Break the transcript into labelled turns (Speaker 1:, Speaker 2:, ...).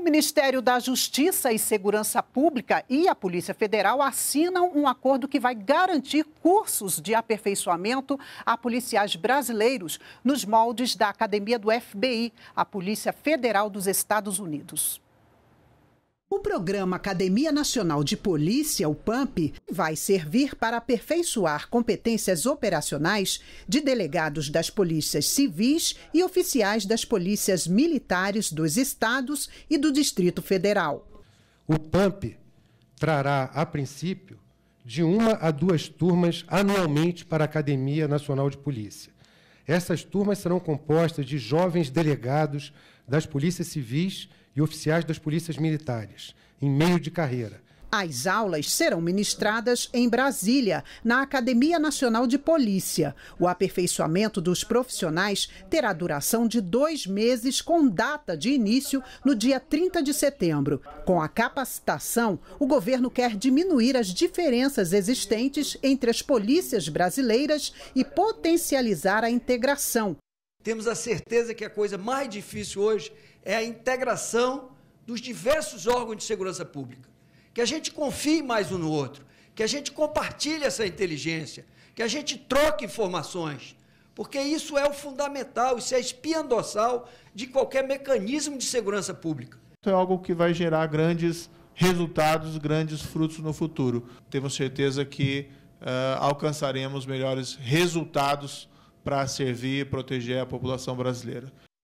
Speaker 1: O Ministério da Justiça e Segurança Pública e a Polícia Federal assinam um acordo que vai garantir cursos de aperfeiçoamento a policiais brasileiros nos moldes da Academia do FBI, a Polícia Federal dos Estados Unidos. O programa Academia Nacional de Polícia, o PAMP, vai servir para aperfeiçoar competências operacionais de delegados das polícias civis e oficiais das polícias militares dos estados
Speaker 2: e do Distrito Federal. O PAMP trará, a princípio, de uma a duas turmas anualmente para a Academia Nacional de Polícia essas turmas serão compostas de jovens delegados das polícias civis e oficiais das polícias militares, em meio de carreira,
Speaker 1: as aulas serão ministradas em Brasília, na Academia Nacional de Polícia. O aperfeiçoamento dos profissionais terá duração de dois meses, com data de início no dia 30 de setembro. Com a capacitação, o governo quer diminuir as diferenças existentes entre as polícias brasileiras e potencializar a integração.
Speaker 3: Temos a certeza que a coisa mais difícil hoje é a integração dos diversos órgãos de segurança pública que a gente confie mais um no outro, que a gente compartilhe essa inteligência, que a gente troque informações, porque isso é o fundamental, isso é a espinha dorsal de qualquer mecanismo de segurança pública.
Speaker 4: É algo que vai gerar grandes resultados, grandes frutos no futuro. Temos certeza que uh, alcançaremos melhores resultados para servir e proteger a população brasileira.